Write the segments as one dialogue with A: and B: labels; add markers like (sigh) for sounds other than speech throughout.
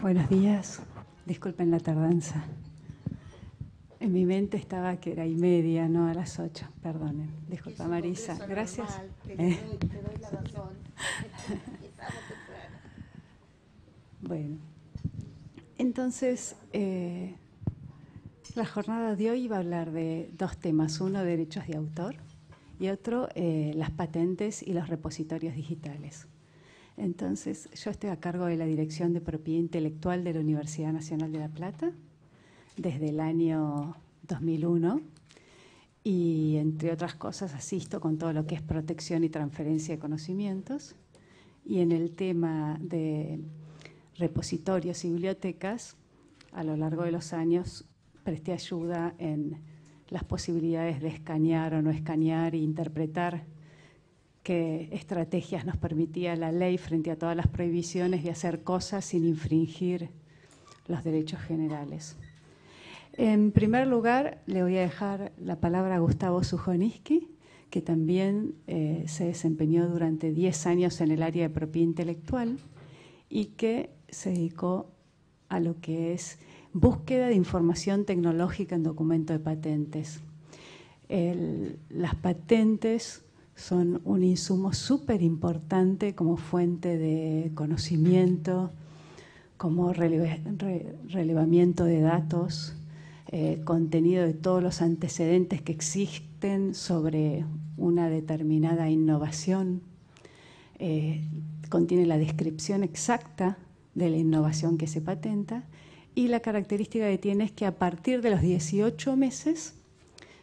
A: Buenos días, disculpen la tardanza. En mi mente estaba que era y media, no a las ocho, perdonen. Disculpa Marisa, gracias. Eh. te,
B: doy, la razón. (laughs)
A: bueno, entonces eh, la jornada de hoy va a hablar de dos temas, uno derechos de autor y otro eh, las patentes y los repositorios digitales. Entonces, yo estoy a cargo de la Dirección de Propiedad Intelectual de la Universidad Nacional de La Plata desde el año 2001 y, entre otras cosas, asisto con todo lo que es protección y transferencia de conocimientos. Y en el tema de repositorios y bibliotecas, a lo largo de los años presté ayuda en las posibilidades de escanear o no escanear e interpretar qué estrategias nos permitía la ley frente a todas las prohibiciones de hacer cosas sin infringir los derechos generales. En primer lugar, le voy a dejar la palabra a Gustavo Sujoniski, que también eh, se desempeñó durante 10 años en el área de propiedad intelectual y que se dedicó a lo que es búsqueda de información tecnológica en documento de patentes. las patentes son un insumo súper importante como fuente de conocimiento, como relevamiento de datos, eh, contenido de todos los antecedentes que existen sobre una determinada innovación. Eh, contiene la descripción exacta de la innovación que se patenta y la característica que tiene es que a partir de los 18 meses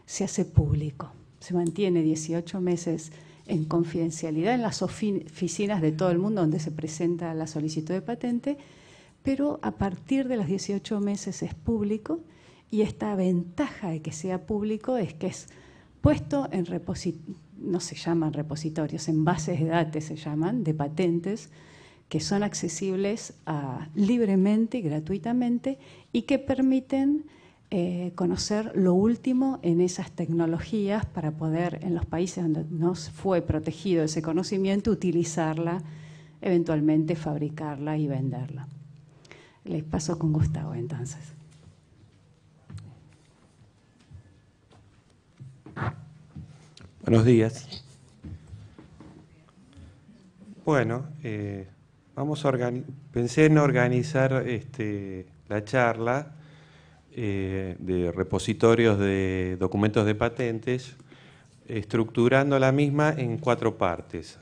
A: se hace público se mantiene 18 meses en confidencialidad en las oficinas de todo el mundo donde se presenta la solicitud de patente, pero a partir de los 18 meses es público y esta ventaja de que sea público es que es puesto en no se llaman repositorios, en bases de datos se llaman, de patentes, que son accesibles libremente y gratuitamente y que permiten eh, conocer lo último en esas tecnologías para poder en los países donde no fue protegido ese conocimiento utilizarla, eventualmente fabricarla y venderla. Les paso con Gustavo entonces.
C: Buenos días. Bueno, eh, vamos a pensé en organizar este, la charla eh, de repositorios de documentos de patentes, estructurando la misma en cuatro partes.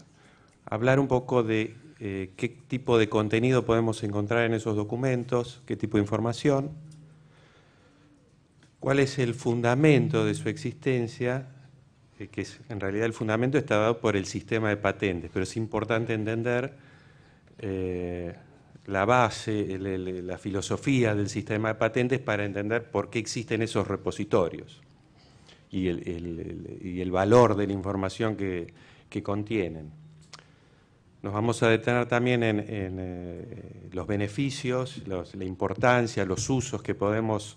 C: Hablar un poco de eh, qué tipo de contenido podemos encontrar en esos documentos, qué tipo de información, cuál es el fundamento de su existencia, eh, que en realidad el fundamento está dado por el sistema de patentes, pero es importante entender la base, la filosofía del sistema de patentes para entender por qué existen esos repositorios y el, valor de la información que, que, contienen. Nos vamos a detener también en, eh, los beneficios, la importancia, los usos que podemos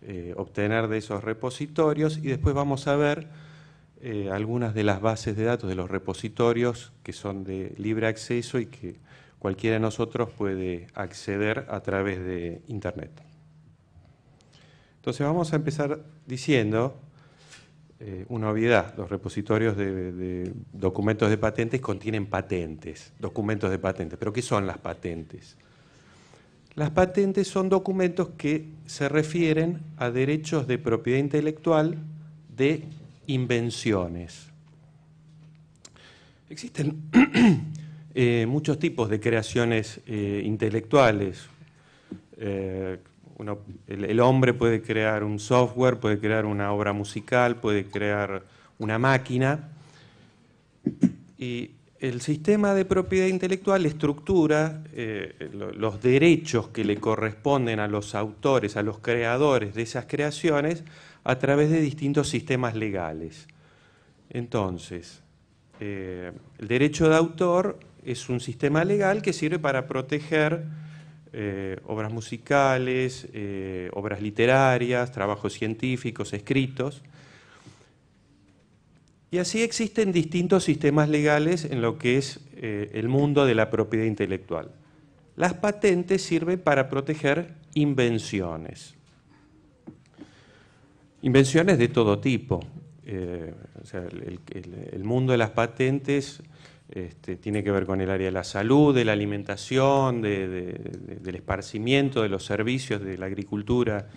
C: eh, obtener de esos repositorios y después vamos a ver eh, algunas de las bases de datos de los repositorios que son de libre acceso y que cualquiera de nosotros puede acceder a través de Internet. Entonces vamos a empezar diciendo eh, una obviedad, los repositorios de, de, documentos de patentes contienen patentes, documentos de patentes, pero ¿qué son las patentes? Las patentes son documentos que se refieren a derechos de propiedad intelectual de invenciones. Existen eh, muchos tipos de creaciones eh, intelectuales. Eh, el, hombre puede crear un software, puede crear una obra musical, puede crear una máquina. Y el sistema de propiedad intelectual estructura los derechos que le corresponden a los autores, a los creadores de esas creaciones, a través de distintos sistemas legales. Entonces, el derecho de autor es un sistema legal que sirve para proteger eh, obras musicales, eh, obras literarias, trabajos científicos, escritos. Y así existen distintos sistemas legales en lo que es eh, el mundo de la propiedad intelectual. Las patentes sirven para proteger invenciones. Invenciones de todo tipo. el mundo de las patentes este, tiene que ver con el área de la salud, de la alimentación, del esparcimiento, de los servicios, de la agricultura.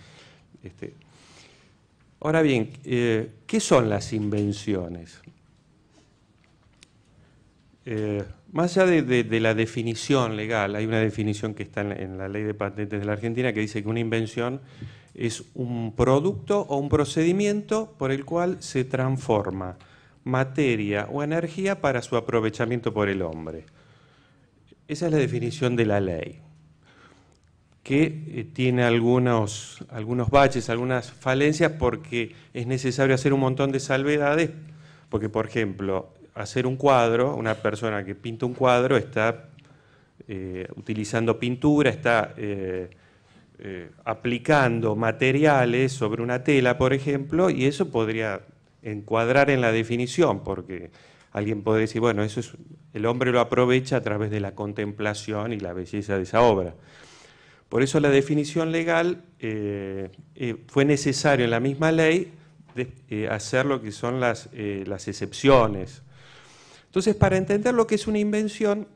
C: Este. Ahora bien, eh, ¿qué son las invenciones? Eh, más allá de, la definición legal, hay una definición que está en la ley de patentes de la Argentina que dice que una invención es un producto o un procedimiento por el cual se transforma materia o energía para su aprovechamiento por el hombre. Esa es la definición de la ley, que eh, tiene algunos, algunos baches, algunas falencias, porque es necesario hacer un montón de salvedades, porque por ejemplo, hacer un cuadro, una persona que pinta un cuadro está eh, utilizando pintura, está eh, aplicando materiales sobre una tela, por ejemplo, y eso podría encuadrar en la definición, porque alguien puede decir, bueno, eso es, el hombre lo aprovecha a través de la contemplación y la belleza de esa obra. Por eso la definición legal eh, eh, fue necesario en la misma ley eh, hacer lo que son las, las, excepciones. Entonces, para entender lo que es una invención,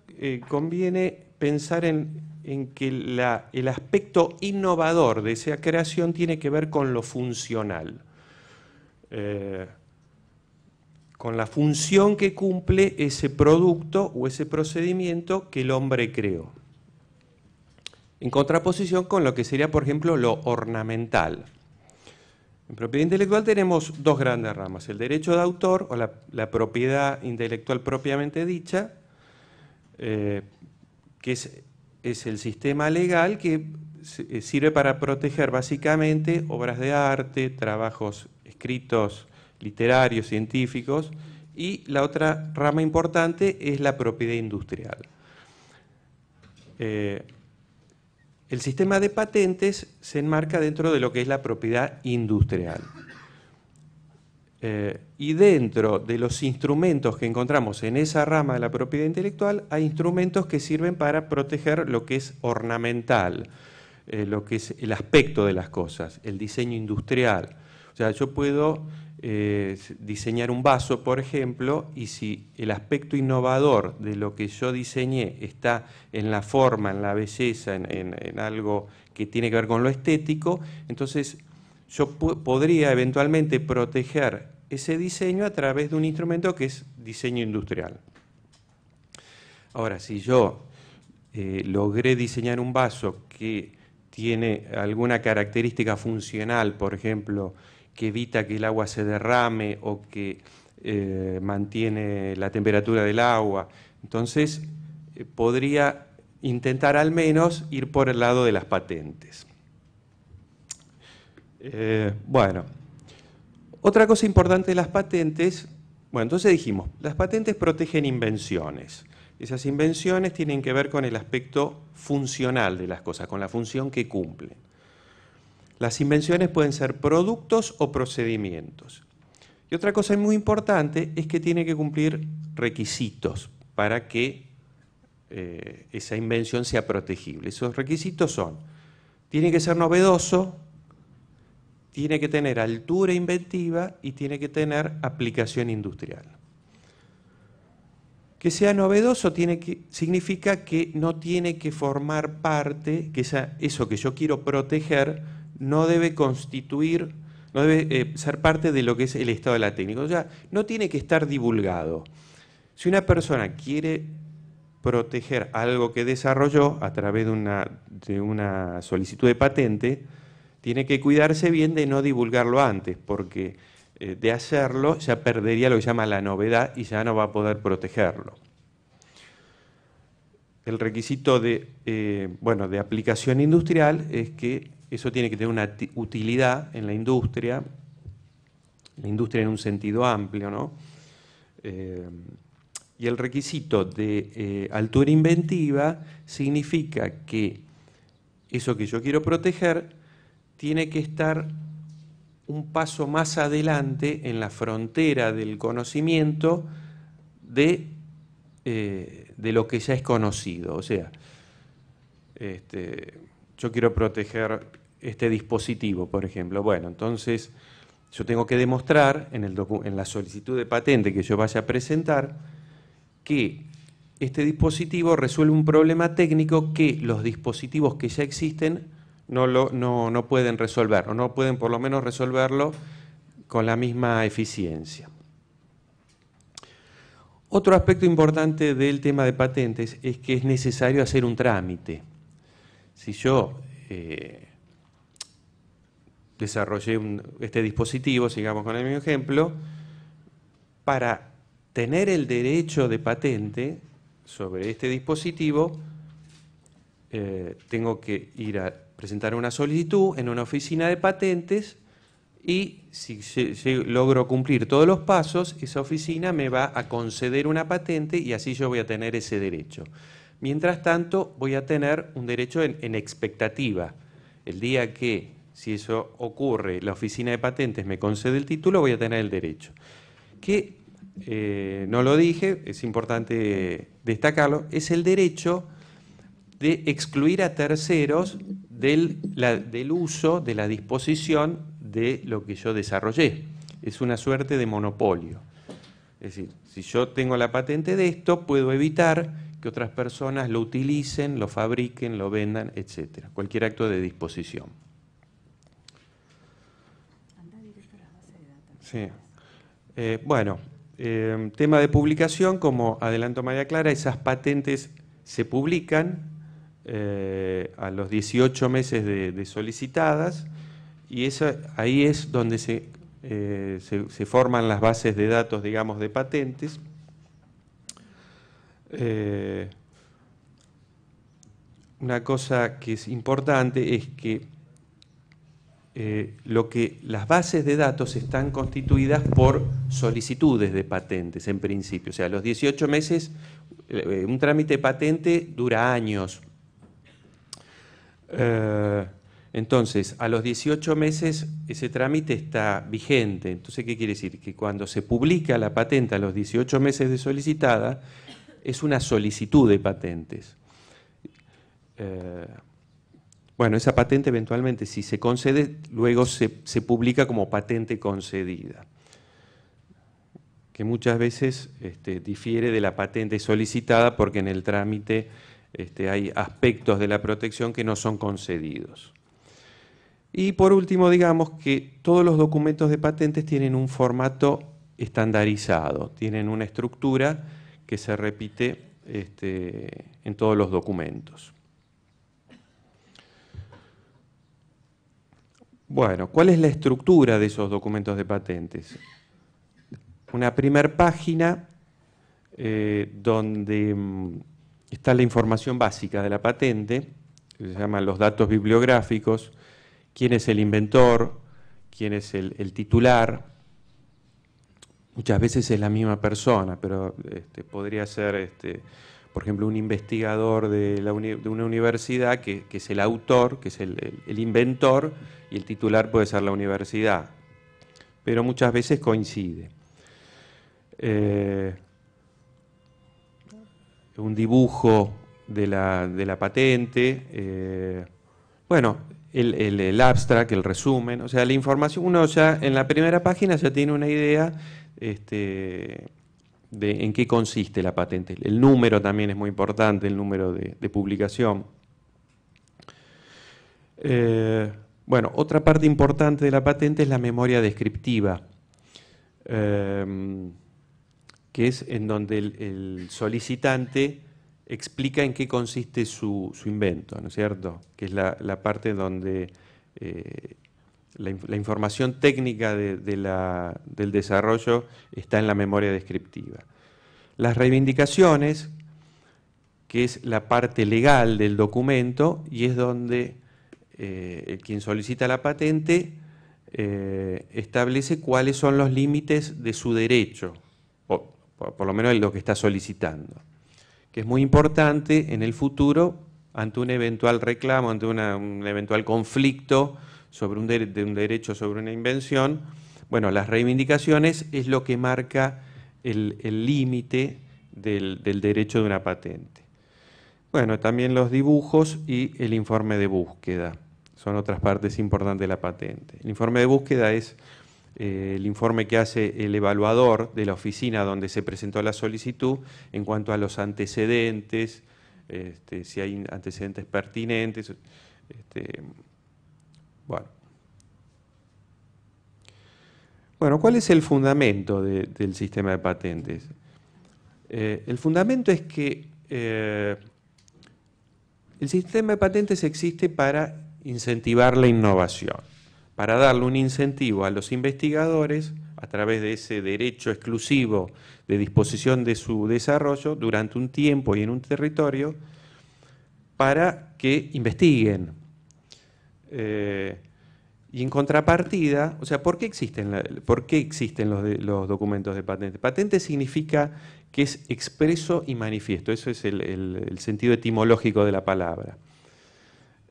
C: conviene pensar en, que el aspecto innovador de esa creación tiene que ver con lo funcional. Eh, con la función que cumple ese producto o ese procedimiento que el hombre creó. En contraposición con lo que sería, por ejemplo, lo ornamental. En propiedad intelectual tenemos dos grandes ramas, el derecho de autor o la, propiedad intelectual propiamente dicha, eh, que es, es el sistema legal que eh, sirve para proteger básicamente obras de arte, trabajos escritos, literarios, científicos, y la otra rama importante es la propiedad industrial. Eh, el sistema de patentes se enmarca dentro de lo que es la propiedad industrial. Eh, y dentro de los instrumentos que encontramos en esa rama de la propiedad intelectual, hay instrumentos que sirven para proteger lo que es ornamental, eh, lo que es el aspecto de las cosas, el diseño industrial. O sea, yo puedo eh, diseñar un vaso, por ejemplo, y si el aspecto innovador de lo que yo diseñé está en la forma, en la belleza, en, algo que tiene que ver con lo estético, entonces yo podría eventualmente proteger ese diseño a través de un instrumento que es diseño industrial. Ahora, si yo eh, logré diseñar un vaso que tiene alguna característica funcional, por ejemplo, que evita que el agua se derrame o que eh, mantiene la temperatura del agua. Entonces, eh, podría intentar al menos ir por el lado de las patentes. Eh, bueno, otra cosa importante de las patentes, bueno, entonces dijimos, las patentes protegen invenciones. Esas invenciones tienen que ver con el aspecto funcional de las cosas, con la función que cumplen. Las invenciones pueden ser productos o procedimientos. Y otra cosa muy importante es que tiene que cumplir requisitos para que eh, esa invención sea protegible. Esos requisitos son, tiene que ser novedoso, tiene que tener altura inventiva y tiene que tener aplicación industrial. Que sea novedoso significa que no tiene que formar parte, que eso que yo quiero proteger, no debe constituir, no debe eh, ser parte de lo que es el estado de la técnica. O sea, no tiene que estar divulgado. Si una persona quiere proteger algo que desarrolló a través de una, de una solicitud de patente, tiene que cuidarse bien de no divulgarlo antes, porque eh, de hacerlo ya perdería lo que se llama la novedad y ya no va a poder protegerlo. El requisito de, eh, bueno, de aplicación industrial es que eso tiene que tener una utilidad en la industria, la industria en un sentido amplio, ¿no? Eh, y el requisito de eh, altura inventiva significa que eso que yo quiero proteger tiene que estar un paso más adelante en la frontera del conocimiento de, eh, de lo que ya es conocido. O sea, este, yo quiero proteger este dispositivo, por ejemplo. Bueno, entonces yo tengo que demostrar en, la solicitud de patente que yo vaya a presentar que este dispositivo resuelve un problema técnico que los dispositivos que ya existen no, pueden resolver, o no pueden por lo menos resolverlo con la misma eficiencia. Otro aspecto importante del tema de patentes es que es necesario hacer un trámite. Si yo eh, desarrollé este dispositivo, sigamos con el mismo ejemplo, para tener el derecho de patente sobre este dispositivo, eh, tengo que ir a presentar una solicitud en una oficina de patentes y si, logro cumplir todos los pasos, esa oficina me va a conceder una patente y así yo voy a tener ese derecho. Mientras tanto, voy a tener un derecho en expectativa. El día que si eso ocurre, la oficina de patentes me concede el título, voy a tener el derecho. Que eh, no lo dije, es importante destacarlo, es el derecho de excluir a terceros del, del uso, de la disposición de lo que yo desarrollé. Es una suerte de monopolio. Es decir, si yo tengo la patente de esto, puedo evitar que otras personas lo utilicen, lo fabriquen, lo vendan, etc. Cualquier acto de disposición. Sí. Eh, bueno, em, tema de publicación, como adelanto María Clara, esas patentes se publican eh, a los 18 meses de, solicitadas y ahí es donde se, eh, se, se, forman las bases de datos, digamos, de patentes. una cosa que es importante es que eh, lo que las bases de datos están constituidas por solicitudes de patentes en principio. O sea, a los 18 meses, eh, un trámite de patente dura años. Eh, entonces, a los 18 meses ese trámite está vigente. Entonces, ¿qué quiere decir? Que cuando se publica la patente a los 18 meses de solicitada, es una solicitud de patentes. Bueno, esa patente eventualmente, si se concede, luego se, publica como patente concedida, que muchas veces este, difiere de la patente solicitada porque en el trámite este, hay aspectos de la protección que no son concedidos. Y por último, digamos que todos los documentos de patentes tienen un formato estandarizado, tienen una estructura que se repite este, en todos los documentos. Bueno, ¿cuál es la estructura de esos documentos de patentes? Una primer página eh, donde mm, está la información básica de la patente, se llaman los datos bibliográficos, quién es el inventor, quién es el, titular. Muchas veces es la misma persona, pero este, podría ser este, por ejemplo, un investigador de, una universidad que, es el autor, que es el, inventor, y el titular puede ser la universidad. Pero muchas veces coincide. Eh, un dibujo de la, patente. Eh, bueno, el, el, el, abstract, el resumen, o sea, la información, uno ya en la primera página ya tiene una idea este, de en qué consiste la patente. El número también es muy importante, el número de, publicación. Eh, bueno, otra parte importante de la patente es la memoria descriptiva, em, que es en donde el, solicitante explica en qué consiste su, invento, ¿no es cierto? Que es la, parte donde eh, la, información técnica del desarrollo está en la memoria descriptiva. Las reivindicaciones, que es la parte legal del documento y es donde eh, quien solicita la patente eh, establece cuáles son los límites de su derecho, o por, lo menos lo que está solicitando, que es muy importante en el futuro ante un eventual reclamo, ante un eventual conflicto sobre un de, un derecho sobre una invención, bueno, las reivindicaciones es lo que marca el límite del, derecho de una patente. Bueno, también los dibujos y el informe de búsqueda. Son otras partes importantes de la patente. El informe de búsqueda es eh, el informe que hace el evaluador de la oficina donde se presentó la solicitud en cuanto a los antecedentes, este, si hay antecedentes pertinentes, este, bueno. ¿cuál es el fundamento del sistema de patentes? Eh, el fundamento es que eh, el sistema de patentes existe para incentivar la innovación, para darle un incentivo a los investigadores a través de ese derecho exclusivo de disposición de su desarrollo durante un tiempo y en un territorio, para que investiguen, eh, y en contrapartida, o sea, ¿por qué existen, existen los, documentos de patente? Patente significa que es expreso y manifiesto, eso es el, sentido etimológico de la palabra.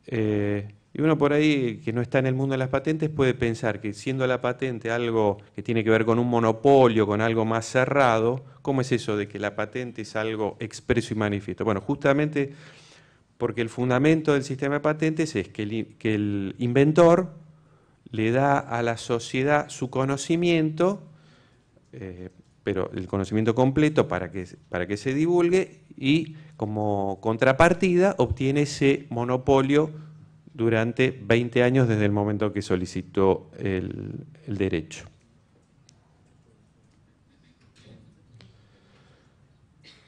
C: Eh, y uno por ahí que no está en el mundo de las patentes puede pensar que siendo la patente algo que tiene que ver con un monopolio, con algo más cerrado, ¿cómo es eso de que la patente es algo expreso y manifiesto? Bueno, justamente porque el fundamento del sistema de patentes es que el, inventor le da a la sociedad su conocimiento, eh, pero el conocimiento completo para que, para que se divulgue y como contrapartida obtiene ese monopolio durante 20 años desde el momento que solicitó el, el derecho.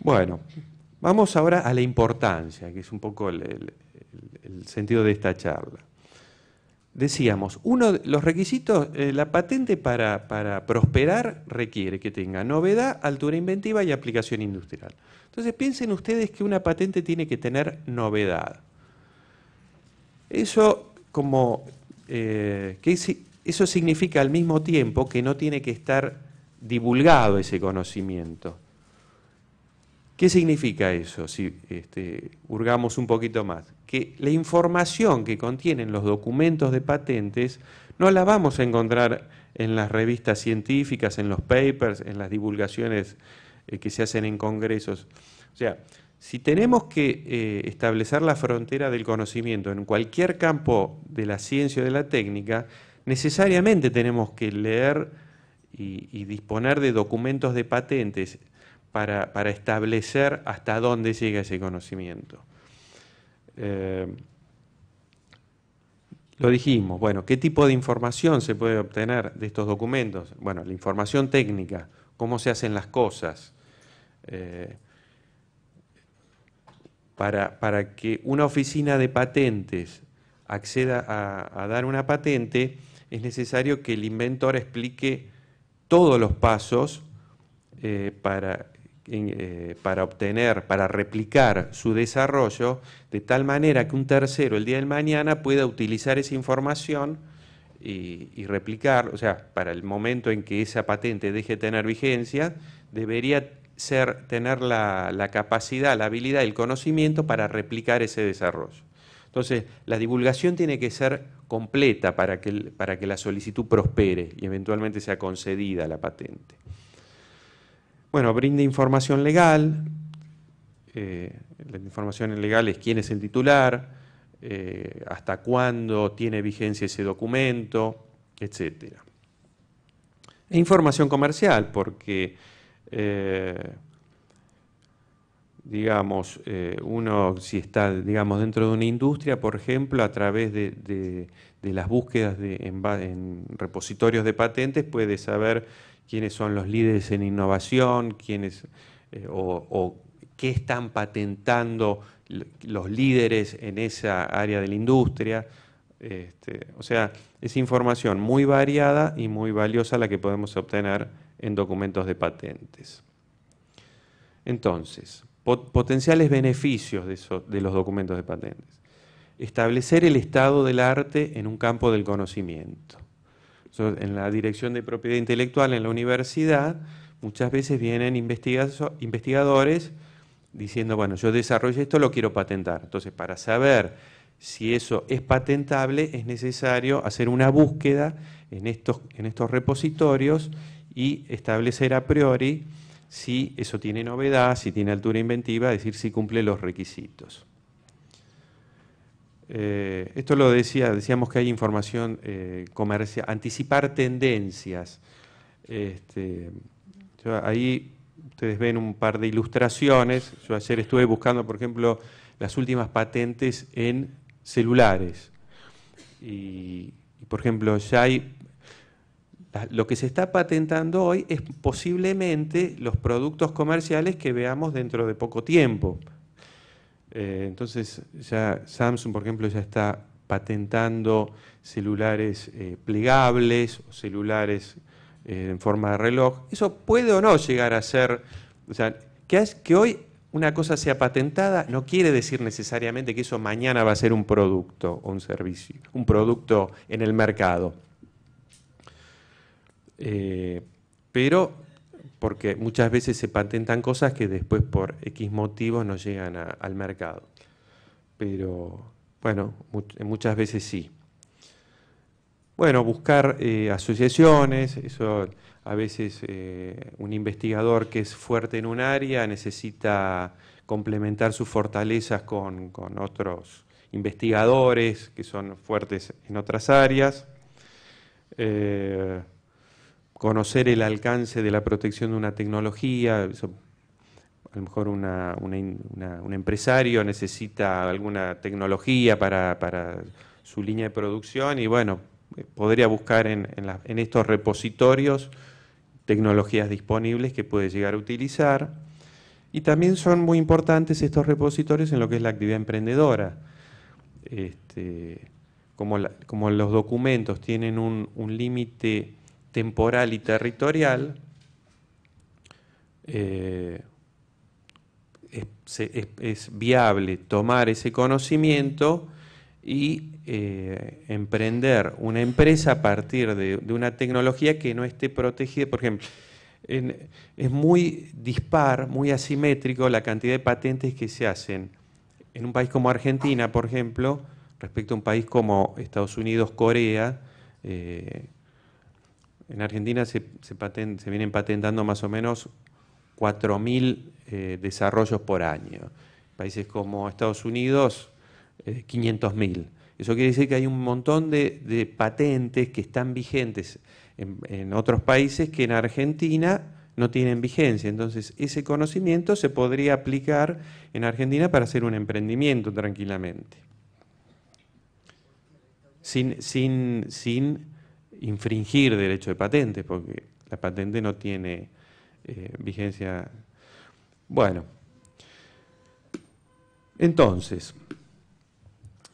C: Bueno, Vamos ahora a la importancia, que es un poco el, sentido de esta charla. Decíamos, uno de los requisitos, eh, la patente para, prosperar requiere que tenga novedad, altura inventiva y aplicación industrial. Entonces piensen ustedes que una patente tiene que tener novedad. Eso, como, eh, eso significa al mismo tiempo que no tiene que estar divulgado ese conocimiento ¿Qué significa eso? Si este, hurgamos un poquito más, que la información que contienen los documentos de patentes no la vamos a encontrar en las revistas científicas, en los papers, en las divulgaciones eh, que se hacen en congresos. O sea, si tenemos que eh, establecer la frontera del conocimiento en cualquier campo de la ciencia o de la técnica, necesariamente tenemos que leer y, y disponer de documentos de patentes para, establecer hasta dónde llega ese conocimiento. Eh, lo dijimos, bueno, ¿qué tipo de información se puede obtener de estos documentos? Bueno, la información técnica, cómo se hacen las cosas. Eh, para, que una oficina de patentes acceda a, dar una patente, es necesario que el inventor explique todos los pasos eh, para eh, para obtener, para replicar su desarrollo, de tal manera que un tercero el día de mañana pueda utilizar esa información y, replicar, o sea, para el momento en que esa patente deje de tener vigencia, debería ser, tener la, capacidad, la habilidad, el conocimiento para replicar ese desarrollo. Entonces, la divulgación tiene que ser completa para que la solicitud prospere y eventualmente sea concedida la patente. Bueno, brinda información legal. Eh, la información legal es quién es el titular, eh, hasta cuándo tiene vigencia ese documento, etc. E información comercial, porque, eh, digamos, uno si está, digamos, dentro de una industria, por ejemplo, a través de, las búsquedas de, en repositorios de patentes puede saber quiénes son los líderes en innovación, eh, o, qué están patentando los líderes en esa área de la industria. Este, o sea, es información muy variada y muy valiosa la que podemos obtener en documentos de patentes. Entonces, potenciales beneficios de los documentos de patentes. Establecer el estado del arte en un campo del conocimiento en la dirección de propiedad intelectual en la universidad, muchas veces vienen investigadores diciendo, bueno, yo desarrollo esto, lo quiero patentar. Entonces, para saber si eso es patentable, es necesario hacer una búsqueda en estos, en estos repositorios y establecer a priori si eso tiene novedad, si tiene altura inventiva, es decir, si cumple los requisitos. Eh, esto lo decía, decíamos que hay información eh, comercial, anticipar tendencias. Este, ahí ustedes ven un par de ilustraciones. Yo ayer estuve buscando, por ejemplo, las últimas patentes en celulares. Y, y por ejemplo, ya hay lo que se está patentando hoy es posiblemente los productos comerciales que veamos dentro de poco tiempo. Eh, entonces, ya Samsung, por ejemplo, ya está patentando celulares eh, plegables o celulares eh, en forma de reloj. Eso puede o no llegar a ser, o sea, que, hoy una cosa sea patentada no quiere decir necesariamente que eso mañana va a ser un producto o un servicio, un producto en el mercado. pero porque muchas veces se patentan cosas que después por X motivos no llegan al mercado. Pero bueno, muchas veces sí. Bueno, buscar eh, asociaciones, eso a veces eh, un investigador que es fuerte en un área necesita complementar sus fortalezas con, otros investigadores que son fuertes en otras áreas. Eh, conocer el alcance de la protección de una tecnología, a lo mejor un empresario necesita alguna tecnología para, su línea de producción y bueno, eh, podría buscar en, estos repositorios tecnologías disponibles que puede llegar a utilizar. Y también son muy importantes estos repositorios en lo que es la actividad emprendedora. Este, como, los documentos tienen un límite temporal y territorial eh, es, viable tomar ese conocimiento y eh, emprender una empresa a partir de, una tecnología que no esté protegida. Por ejemplo, es muy dispar, muy asimétrico la cantidad de patentes que se hacen en un país como Argentina, por ejemplo, respecto a un país como Estados Unidos, Corea, eh, en Argentina se, vienen patentando más o menos 4.000 eh, desarrollos por año. Países como Estados Unidos, 500.000. Eh, Eso quiere decir que hay un montón de, patentes que están vigentes en, otros países que en Argentina no tienen vigencia. Entonces, ese conocimiento se podría aplicar en Argentina para hacer un emprendimiento tranquilamente. Sin, sin, sin infringir derecho de patente, porque la patente no tiene eh, vigencia. Bueno, entonces,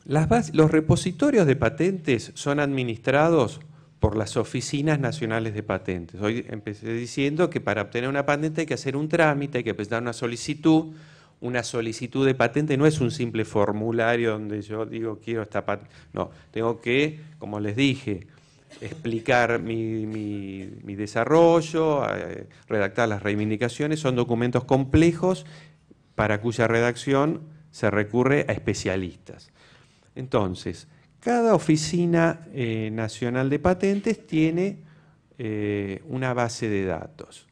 C: las los repositorios de patentes son administrados por las oficinas nacionales de patentes. Hoy empecé diciendo que para obtener una patente hay que hacer un trámite, hay que presentar una solicitud. Una solicitud de patente no es un simple formulario donde yo digo quiero esta patente. No, tengo que, como les dije, explicar mi, desarrollo, redactar las reivindicaciones, son documentos complejos para cuya redacción se recurre a especialistas. Entonces, cada oficina eh, nacional de patentes tiene eh, una base de datos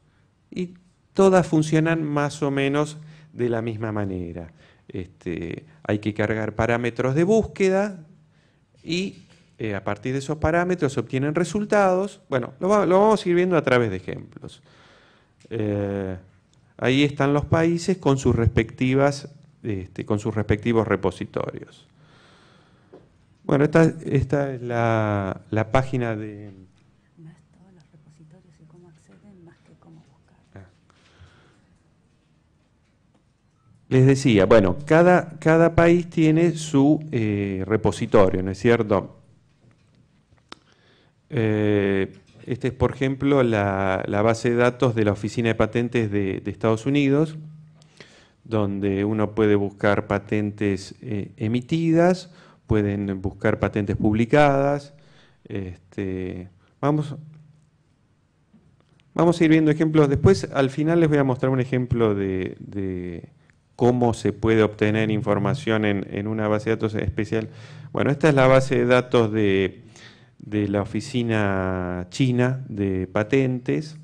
C: y todas funcionan más o menos de la misma manera. Este, hay que cargar parámetros de búsqueda y eh, a partir de esos parámetros se obtienen resultados. Bueno, lo, vamos a ir viendo a través de ejemplos. Eh, ahí están los países con sus respectivas, este, con sus respectivos repositorios. Bueno, esta, es la, página de. todos los repositorios y cómo acceden, más que cómo buscar. Ah. Les decía, bueno, cada, cada país tiene su eh, repositorio, ¿no es cierto? Eh, este es, por ejemplo, la, base de datos de la Oficina de Patentes de, Estados Unidos, donde uno puede buscar patentes eh, emitidas, pueden buscar patentes publicadas. Este, vamos, vamos a ir viendo ejemplos. Después, al final, les voy a mostrar un ejemplo de, cómo se puede obtener información en, una base de datos especial. Bueno, esta es la base de datos de, de la Oficina China de Patentes.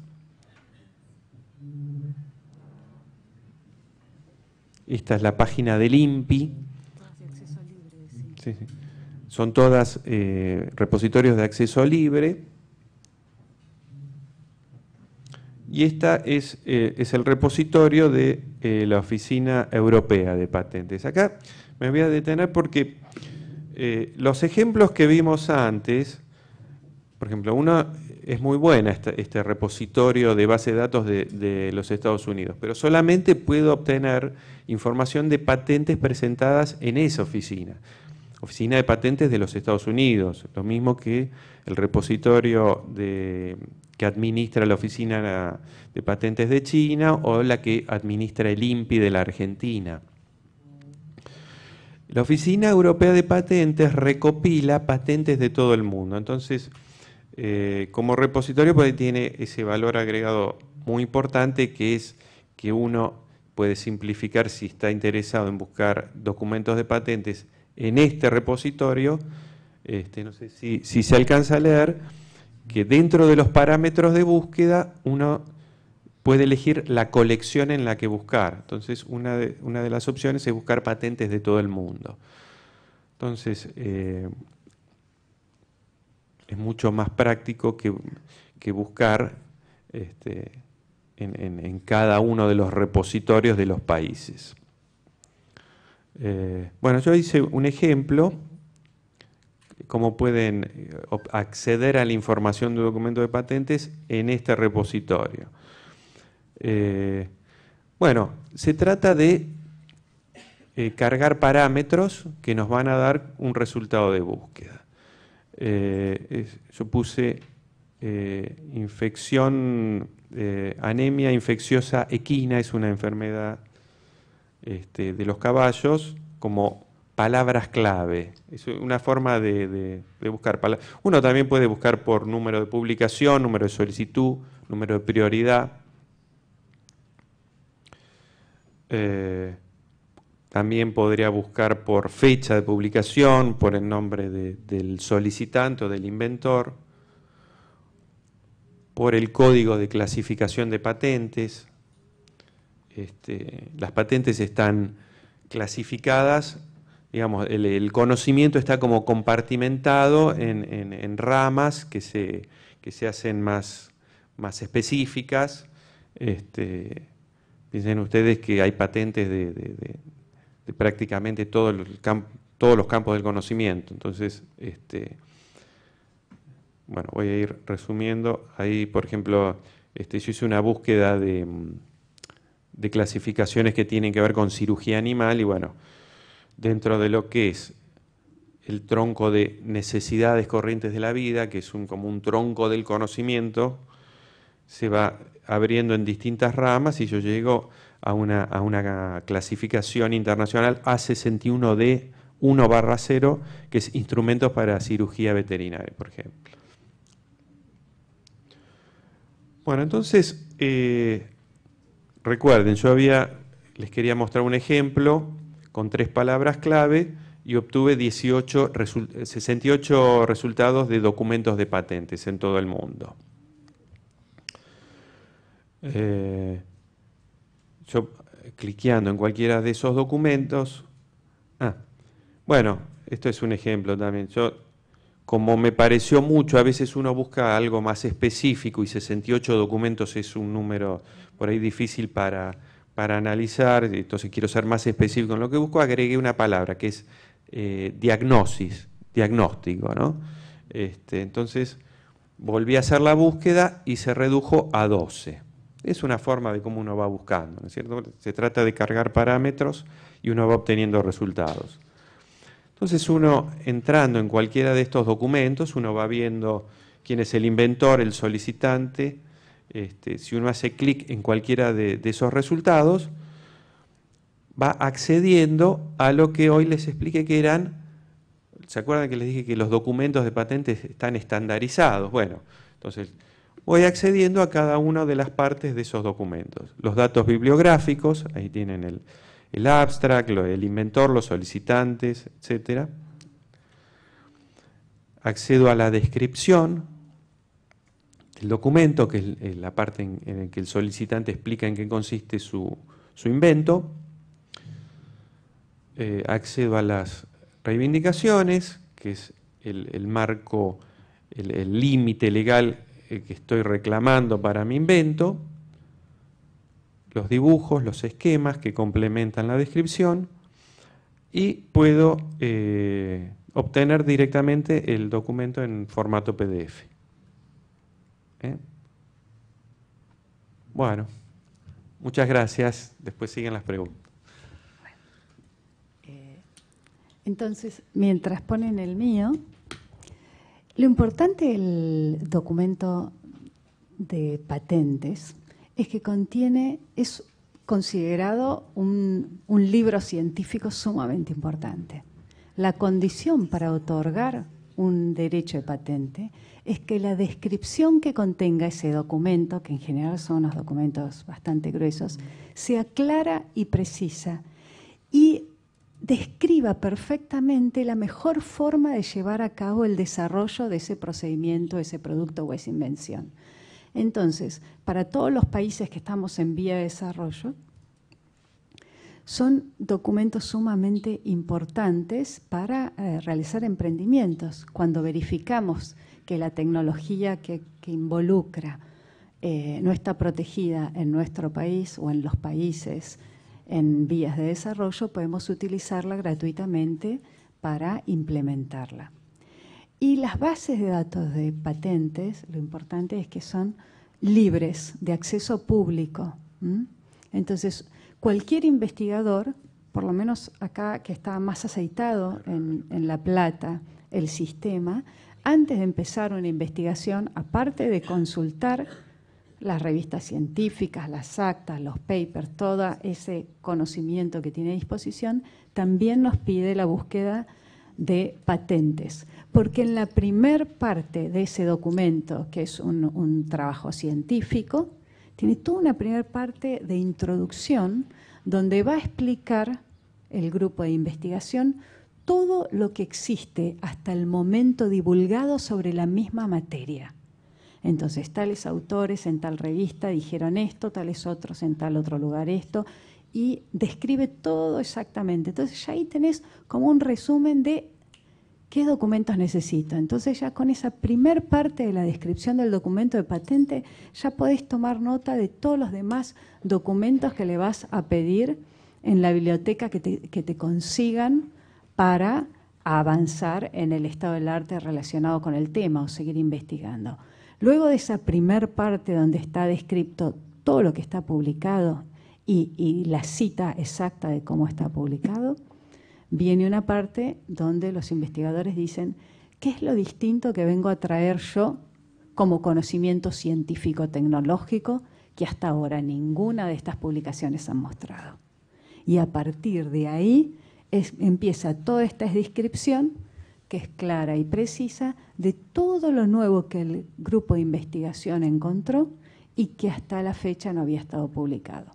C: Esta es la página del INPI. Son todas eh, repositorios de acceso libre. Y esta es, eh, es el repositorio de eh, la Oficina Europea de Patentes. Acá me voy a detener porque los ejemplos que vimos antes por ejemplo, uno es muy buena este repositorio de base de datos de, los Estados Unidos, pero solamente puedo obtener información de patentes presentadas en esa oficina. Oficina de patentes de los Estados Unidos, lo mismo que el repositorio que administra la oficina de patentes de China o la que administra el INPI de la Argentina. La Oficina Europea de Patentes recopila patentes de todo el mundo. Entonces, eh, como repositorio pues, tiene ese valor agregado muy importante que es que uno puede simplificar si está interesado en buscar documentos de patentes en este repositorio, este, no sé si, se alcanza a leer, que dentro de los parámetros de búsqueda uno puede elegir la colección en la que buscar. Entonces, una de, las opciones es buscar patentes de todo el mundo. Entonces, eh, es mucho más práctico que, buscar este, en, cada uno de los repositorios de los países. Eh, bueno, yo hice un ejemplo, cómo pueden eh, acceder a la información de un documento de patentes en este repositorio. Eh, bueno, se trata de cargar parámetros que nos van a dar un resultado de búsqueda. Eh, yo puse eh, infección, eh, anemia infecciosa equina, es una enfermedad este, de los caballos, como palabras clave. Es una forma de, buscar palabras. Uno también puede buscar por número de publicación, número de solicitud, número de prioridad. También podría buscar por fecha de publicación, por el nombre del solicitante o del inventor, por el código de clasificación de patentes. Este, las patentes están clasificadas, digamos, el, conocimiento está como compartimentado en, ramas que se, se, hacen más, más específicas. Este, piensen ustedes que hay patentes de de prácticamente todos los campos del conocimiento. Entonces, este, bueno, voy a ir resumiendo. Ahí, por ejemplo, este, yo hice una búsqueda de, clasificaciones que tienen que ver con cirugía animal y bueno, dentro de lo que es el tronco de necesidades corrientes de la vida, que es un, como un tronco del conocimiento, se va abriendo en distintas ramas y yo llego a una, clasificación internacional A61D 1 barra 0, que es instrumentos para cirugía veterinaria, por ejemplo. Bueno, entonces, eh, recuerden, yo había, les quería mostrar un ejemplo con tres palabras clave y obtuve 68 resultados de documentos de patentes en todo el mundo. Eh, yo eh, cliqueando en cualquiera de esos documentos. Ah, bueno, esto es un ejemplo también. Yo, como me pareció mucho, a veces uno busca algo más específico y 68 documentos es un número por ahí difícil para, analizar, entonces quiero ser más específico en lo que busco, agregué una palabra que es eh, diagnosis, diagnóstico, Este, entonces volví a hacer la búsqueda y se redujo a 12. Es una forma de cómo uno va buscando, ¿no es cierto? Se trata de cargar parámetros y uno va obteniendo resultados. Entonces uno, entrando en cualquiera de estos documentos, uno va viendo quién es el inventor, el solicitante. Este, si uno hace clic en cualquiera de, de esos resultados, va accediendo a lo que hoy les expliqué que eran ¿Se acuerdan que les dije que los documentos de patentes están estandarizados? Bueno, entonces voy accediendo a cada una de las partes de esos documentos. Los datos bibliográficos, ahí tienen el, el abstract, el inventor, los solicitantes, etc. Accedo a la descripción del documento, que es la parte en, la que el solicitante explica en qué consiste su, invento. Eh, accedo a las reivindicaciones, que es el, el marco, el límite legal eh, que estoy reclamando para mi invento, los dibujos, los esquemas que complementan la descripción y puedo eh, obtener directamente el documento en formato PDF. ¿Eh? Bueno, muchas gracias. Después siguen las preguntas.
A: Entonces, mientras ponen el mío, lo importante del documento de patentes es que contiene, es considerado un, libro científico sumamente importante. La condición para otorgar un derecho de patente es que la descripción que contenga ese documento, que en general son unos documentos bastante gruesos, sea clara y precisa y describa perfectamente la mejor forma de llevar a cabo el desarrollo de ese procedimiento, ese producto o esa invención. Entonces, para todos los países que estamos en vía de desarrollo, son documentos sumamente importantes para eh, realizar emprendimientos. Cuando verificamos que la tecnología que, involucra eh, no está protegida en nuestro país o en los países en vías de desarrollo, podemos utilizarla gratuitamente para implementarla. Y las bases de datos de patentes, lo importante es que son libres, de acceso público. Entonces, cualquier investigador, por lo menos acá que está más aceitado en La Plata el sistema, antes de empezar una investigación, aparte de consultar las revistas científicas, las actas, los papers, todo ese conocimiento que tiene a disposición, también nos pide la búsqueda de patentes. Porque en la primer parte de ese documento, que es un, un trabajo científico, tiene toda una primera parte de introducción donde va a explicar el grupo de investigación todo lo que existe hasta el momento divulgado sobre la misma materia. Entonces, tales autores en tal revista dijeron esto, tales otros en tal otro lugar esto, y describe todo exactamente. Entonces, ya ahí tenés como un resumen de qué documentos necesito. Entonces, ya con esa primer parte de la descripción del documento de patente, ya podés tomar nota de todos los demás documentos que le vas a pedir en la biblioteca que te, que te consigan para avanzar en el estado del arte relacionado con el tema o seguir investigando. Luego de esa primer parte donde está descrito todo lo que está publicado y, la cita exacta de cómo está publicado, viene una parte donde los investigadores dicen, ¿qué es lo distinto que vengo a traer yo como conocimiento científico-tecnológico que hasta ahora ninguna de estas publicaciones han mostrado? Y a partir de ahí empieza toda esta descripción que es clara y precisa de todo lo nuevo que el grupo de investigación encontró y que hasta la fecha no había estado publicado.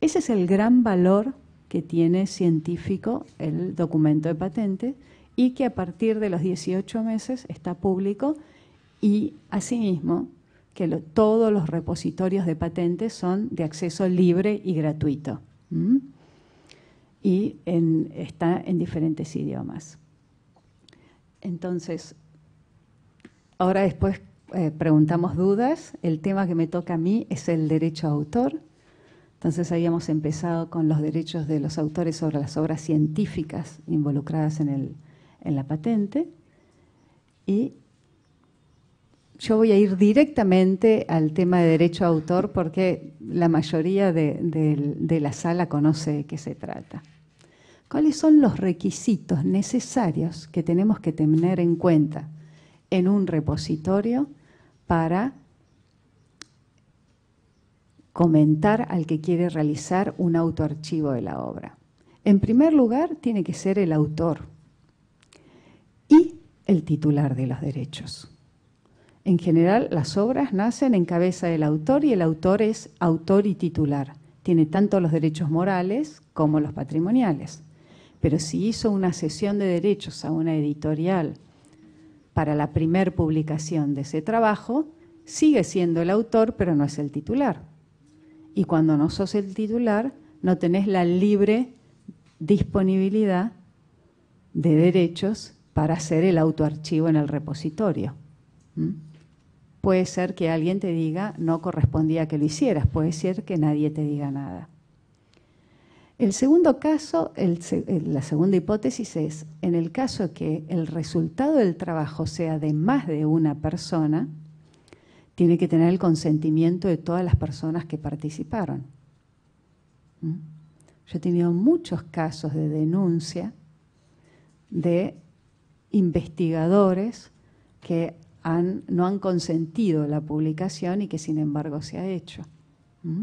A: Ese es el gran valor que tiene científico el documento de patente y que a partir de los 18 meses está público y asimismo que todos los repositorios de patentes son de acceso libre y gratuito. Y está en diferentes idiomas. Entonces, ahora después eh, preguntamos dudas. El tema que me toca a mí es el derecho a autor. Entonces habíamos empezado con los derechos de los autores sobre las obras científicas involucradas en, el, en la patente. Y yo voy a ir directamente al tema de derecho a autor porque la mayoría de, de la sala conoce de qué se trata. ¿Cuáles son los requisitos necesarios que tenemos que tener en cuenta en un repositorio para comentar al que quiere realizar un autoarchivo de la obra? En primer lugar, tiene que ser el autor y el titular de los derechos. En general, las obras nacen en cabeza del autor y el autor es autor y titular. Tiene tanto los derechos morales como los patrimoniales pero si hizo una sesión de derechos a una editorial para la primer publicación de ese trabajo, sigue siendo el autor, pero no es el titular. Y cuando no sos el titular, no tenés la libre disponibilidad de derechos para hacer el autoarchivo en el repositorio. ¿Mm? Puede ser que alguien te diga no correspondía que lo hicieras, puede ser que nadie te diga nada. El segundo caso, la segunda hipótesis es, en el caso que el resultado del trabajo sea de más de una persona, tiene que tener el consentimiento de todas las personas que participaron. ¿Mm? Yo he tenido muchos casos de denuncia de investigadores que no han consentido la publicación y que sin embargo se ha hecho. ¿Mm?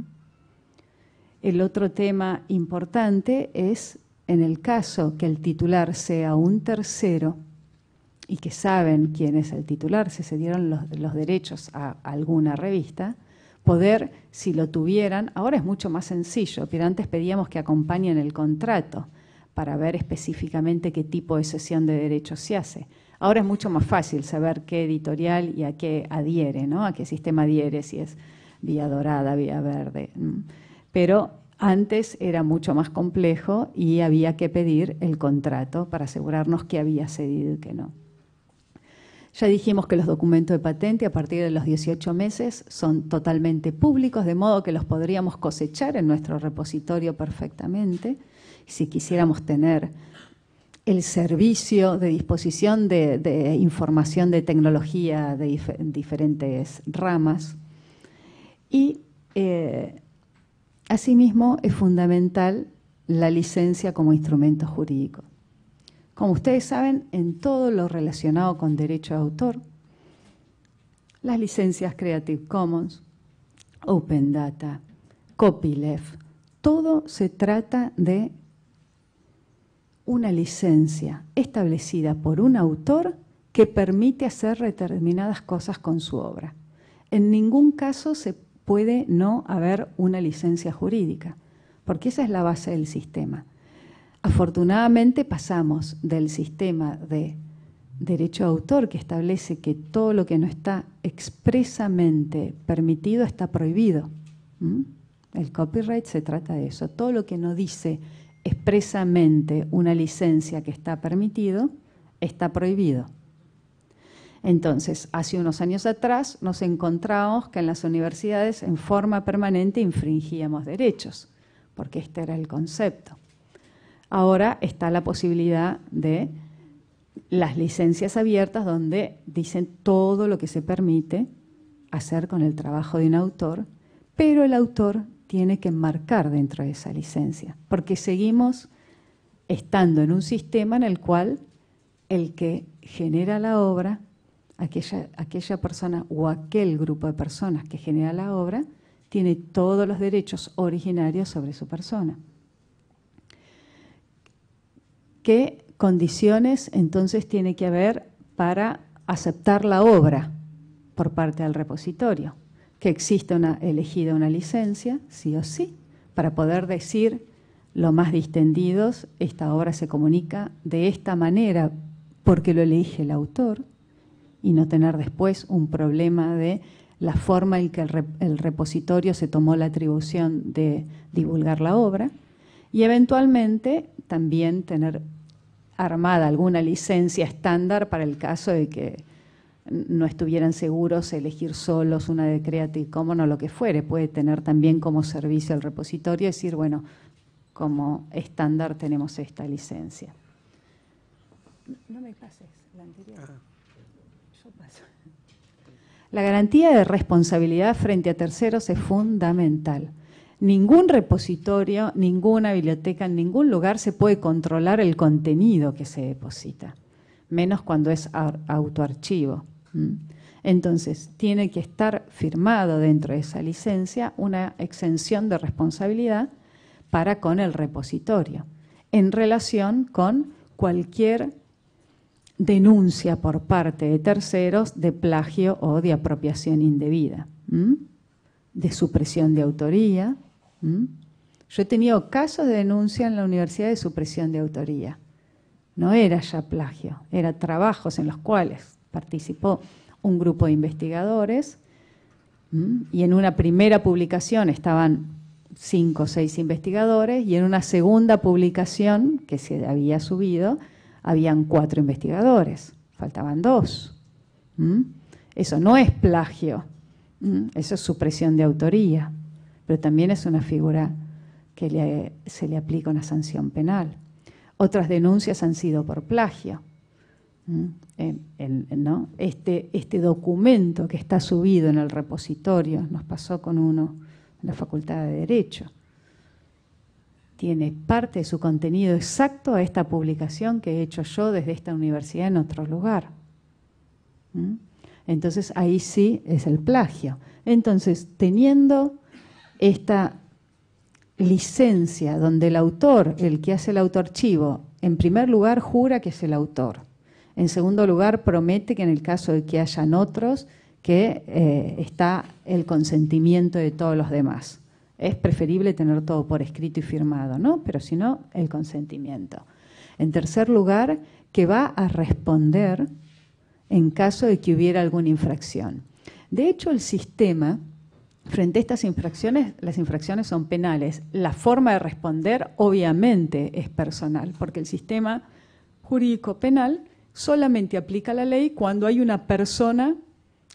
A: El otro tema importante es en el caso que el titular sea un tercero y que saben quién es el titular, si se dieron los, derechos a alguna revista, poder, si lo tuvieran, ahora es mucho más sencillo, pero antes pedíamos que acompañen el contrato para ver específicamente qué tipo de sesión de derechos se hace. Ahora es mucho más fácil saber qué editorial y a qué adhiere, ¿no? a qué sistema adhiere, si es vía dorada, vía verde pero antes era mucho más complejo y había que pedir el contrato para asegurarnos que había cedido y que no. Ya dijimos que los documentos de patente a partir de los 18 meses son totalmente públicos, de modo que los podríamos cosechar en nuestro repositorio perfectamente. Si quisiéramos tener el servicio de disposición de, información de tecnología de diferentes ramas. Y eh, Asimismo, es fundamental la licencia como instrumento jurídico. Como ustedes saben, en todo lo relacionado con derecho de autor, las licencias Creative Commons, Open Data, Copyleft, todo se trata de una licencia establecida por un autor que permite hacer determinadas cosas con su obra. En ningún caso se puede no haber una licencia jurídica, porque esa es la base del sistema. Afortunadamente pasamos del sistema de derecho de autor que establece que todo lo que no está expresamente permitido está prohibido. El copyright se trata de eso. Todo lo que no dice expresamente una licencia que está permitido está prohibido. Entonces, hace unos años atrás nos encontramos que en las universidades en forma permanente infringíamos derechos, porque este era el concepto. Ahora está la posibilidad de las licencias abiertas donde dicen todo lo que se permite hacer con el trabajo de un autor, pero el autor tiene que marcar dentro de esa licencia, porque seguimos estando en un sistema en el cual el que genera la obra aquella, aquella persona o aquel grupo de personas que genera la obra tiene todos los derechos originarios sobre su persona. ¿Qué condiciones entonces tiene que haber para aceptar la obra por parte del repositorio? Que exista una, elegida una licencia, sí o sí, para poder decir lo más distendidos, esta obra se comunica de esta manera porque lo elige el autor y no tener después un problema de la forma en que el, repositorio se tomó la atribución de divulgar la obra y eventualmente también tener armada alguna licencia estándar para el caso de que no estuvieran seguros elegir solos una de Creative Commons o lo que fuere. Puede tener también como servicio el repositorio y decir, bueno, como estándar tenemos esta licencia. No me pases la anterior. Ah. La garantía de responsabilidad frente a terceros es fundamental. Ningún repositorio, ninguna biblioteca, en ningún lugar se puede controlar el contenido que se deposita, menos cuando es autoarchivo. Entonces, tiene que estar firmado dentro de esa licencia una exención de responsabilidad para con el repositorio en relación con cualquier denuncia por parte de terceros de plagio o de apropiación indebida, de supresión de autoría. Yo he tenido casos de denuncia en la universidad de supresión de autoría. No era ya plagio, era trabajos en los cuales participó un grupo de investigadores y en una primera publicación estaban cinco o seis investigadores y en una segunda publicación que se había subido, habían cuatro investigadores, faltaban dos. Eso no es plagio, eso es supresión de autoría, pero también es una figura que se le aplica una sanción penal. Otras denuncias han sido por plagio. este, este documento que está subido en el repositorio, nos pasó con uno en la Facultad de Derecho tiene parte de su contenido exacto a esta publicación que he hecho yo desde esta universidad en otro lugar. ¿Mm? Entonces ahí sí es el plagio. Entonces, teniendo esta licencia donde el autor, el que hace el autoarchivo, en primer lugar jura que es el autor. En segundo lugar, promete que en el caso de que hayan otros, que eh, está el consentimiento de todos los demás. Es preferible tener todo por escrito y firmado, ¿no? Pero si no, el consentimiento. En tercer lugar, que va a responder en caso de que hubiera alguna infracción. De hecho, el sistema, frente a estas infracciones, las infracciones son penales. La forma de responder, obviamente, es personal, porque el sistema jurídico penal solamente aplica la ley cuando hay una persona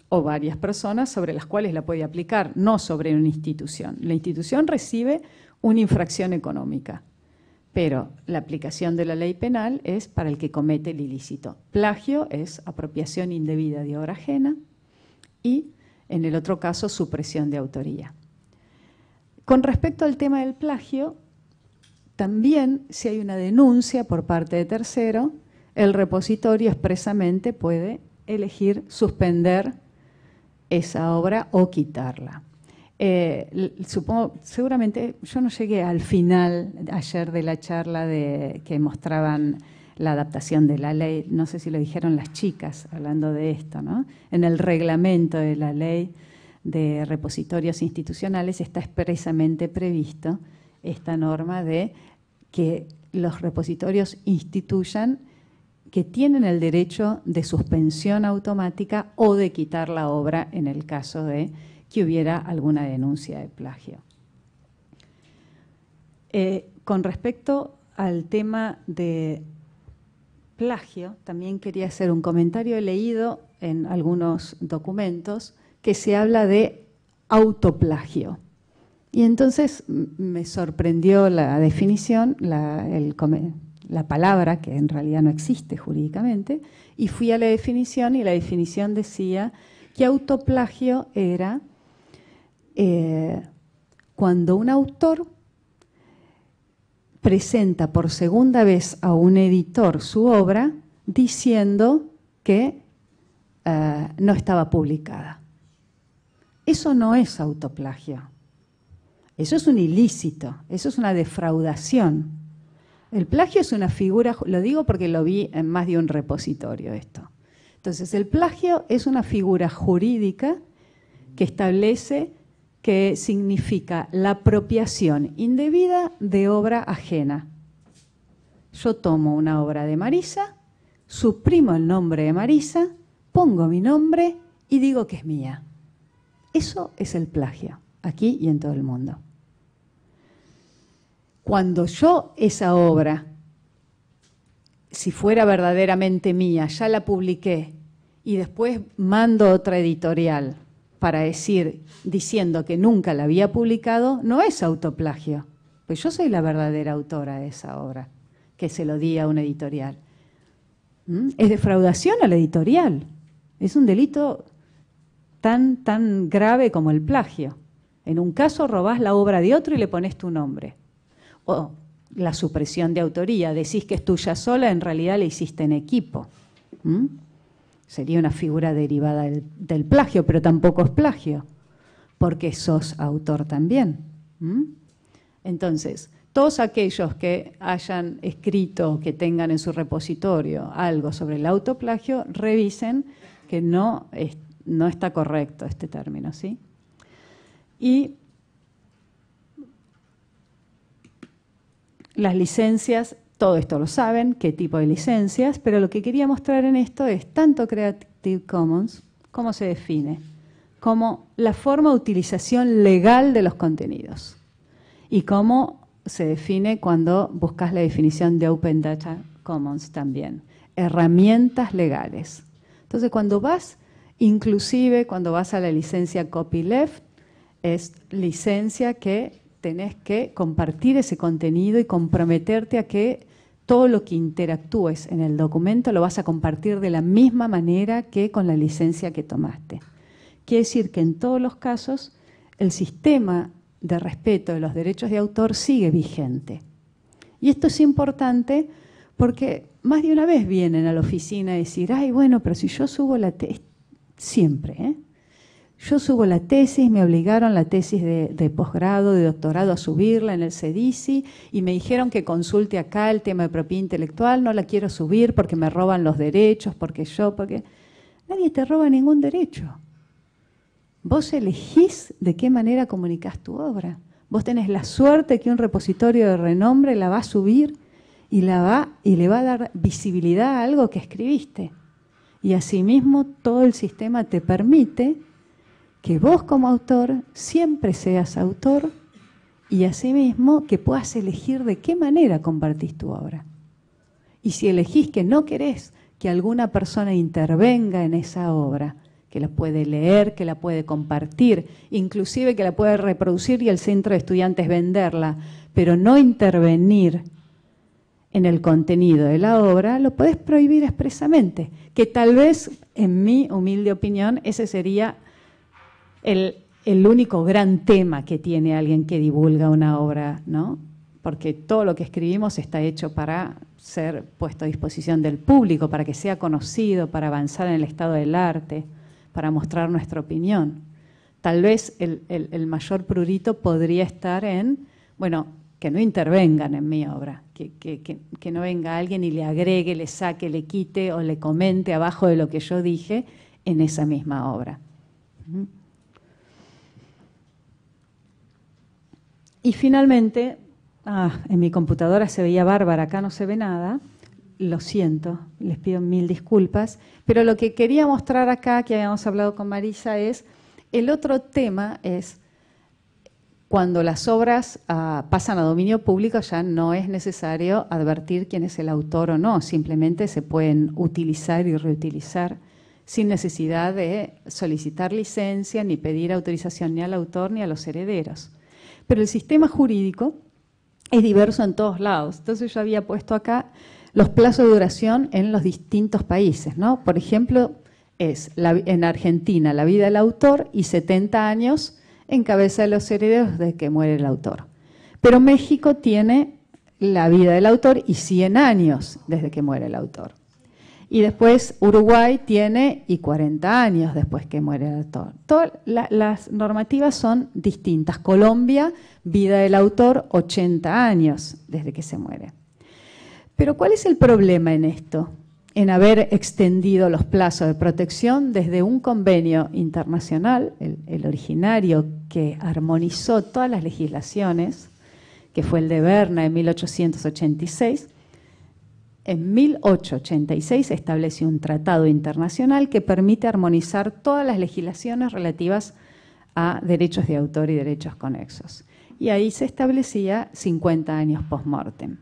A: o varias personas sobre las cuales la puede aplicar, no sobre una institución. La institución recibe una infracción económica, pero la aplicación de la ley penal es para el que comete el ilícito. Plagio es apropiación indebida de obra ajena y, en el otro caso, supresión de autoría. Con respecto al tema del plagio, también si hay una denuncia por parte de tercero, el repositorio expresamente puede elegir suspender esa obra o quitarla. Eh, supongo, seguramente yo no llegué al final ayer de la charla de, que mostraban la adaptación de la ley, no sé si lo dijeron las chicas hablando de esto, ¿no? En el reglamento de la ley de repositorios institucionales está expresamente previsto esta norma de que los repositorios instituyan que tienen el derecho de suspensión automática o de quitar la obra en el caso de que hubiera alguna denuncia de plagio. Eh, con respecto al tema de plagio, también quería hacer un comentario. He leído en algunos documentos que se habla de autoplagio. Y entonces me sorprendió la definición, el la palabra, que en realidad no existe jurídicamente, y fui a la definición y la definición decía que autoplagio era eh, cuando un autor presenta por segunda vez a un editor su obra diciendo que eh, no estaba publicada. Eso no es autoplagio. Eso es un ilícito, eso es una defraudación. El plagio es una figura, lo digo porque lo vi en más de un repositorio esto. Entonces, el plagio es una figura jurídica que establece que significa la apropiación indebida de obra ajena. Yo tomo una obra de Marisa, suprimo el nombre de Marisa, pongo mi nombre y digo que es mía. Eso es el plagio, aquí y en todo el mundo. Cuando yo esa obra, si fuera verdaderamente mía, ya la publiqué y después mando otra editorial para decir, diciendo que nunca la había publicado, no es autoplagio. Pues yo soy la verdadera autora de esa obra, que se lo di a una editorial. ¿Mm? Es defraudación a la editorial. Es un delito tan, tan grave como el plagio. En un caso robás la obra de otro y le pones tu nombre o la supresión de autoría. Decís que es tuya sola, en realidad la hiciste en equipo. Sería una figura derivada del, plagio, pero tampoco es plagio, porque sos autor también. Entonces, todos aquellos que hayan escrito, que tengan en su repositorio algo sobre el autoplagio, revisen que no, no está correcto este término, ¿sí? Y las licencias, todo esto lo saben, qué tipo de licencias, pero lo que quería mostrar en esto es tanto Creative Commons, cómo se define, como la forma de utilización legal de los contenidos y cómo se define cuando buscas la definición de Open Data Commons también, herramientas legales. Entonces, cuando vas, inclusive cuando vas a la licencia copyleft, es licencia que tenés que compartir ese contenido y comprometerte a que todo lo que interactúes en el documento lo vas a compartir de la misma manera que con la licencia que tomaste. Quiere decir que en todos los casos el sistema de respeto de los derechos de autor sigue vigente. Y esto es importante porque más de una vez vienen a la oficina a decir, ay, bueno, pero si yo subo la... siempre, ¿eh? Yo subo la tesis, me obligaron la tesis de, posgrado, de doctorado a subirla en el CEDICI y me dijeron que consulte acá el tema de propiedad intelectual, no la quiero subir porque me roban los derechos, porque yo, porque... Nadie te roba ningún derecho. Vos elegís de qué manera comunicas tu obra. Vos tenés la suerte que un repositorio de renombre la va a subir y, la va, y le va a dar visibilidad a algo que escribiste. Y asimismo todo el sistema te permite que vos como autor siempre seas autor y asimismo que puedas elegir de qué manera compartís tu obra. Y si elegís que no querés que alguna persona intervenga en esa obra, que la puede leer, que la puede compartir, inclusive que la puede reproducir y el centro de estudiantes venderla, pero no intervenir en el contenido de la obra, lo podés prohibir expresamente, que tal vez, en mi humilde opinión, ese sería el, único gran tema que tiene alguien que divulga una obra, ¿no? Porque todo lo que escribimos está hecho para ser puesto a disposición del público, para que sea conocido, para avanzar en el estado del arte, para mostrar nuestra opinión. Tal vez el, mayor prurito podría estar en, bueno, que no intervengan en mi obra, que, no venga alguien y le agregue, le saque, le quite o le comente abajo de lo que yo dije en esa misma obra. Y finalmente, ah, en mi computadora se veía bárbara, acá no se ve nada, lo siento, les pido mil disculpas, pero lo que quería mostrar acá, que habíamos hablado con Marisa, es el otro tema es cuando las obras ah, pasan a dominio público ya no es necesario advertir quién es el autor o no, simplemente se pueden utilizar y reutilizar sin necesidad de solicitar licencia ni pedir autorización ni al autor ni a los herederos. Pero el sistema jurídico es diverso en todos lados. Entonces yo había puesto acá los plazos de duración en los distintos países, ¿no? Por ejemplo, es la, en Argentina la vida del autor y 70 años en cabeza de los herederos desde que muere el autor. Pero México tiene la vida del autor y 100 años desde que muere el autor. Y después Uruguay tiene, y 40 años después que muere el autor. Todas las normativas son distintas. Colombia, vida del autor, 80 años desde que se muere. Pero ¿cuál es el problema en esto? En haber extendido los plazos de protección desde un convenio internacional, el originario que armonizó todas las legislaciones, que fue el de Berna en 1886, en 1886 estableció un tratado internacional que permite armonizar todas las legislaciones relativas a derechos de autor y derechos conexos. Y ahí se establecía 50 años post-mortem.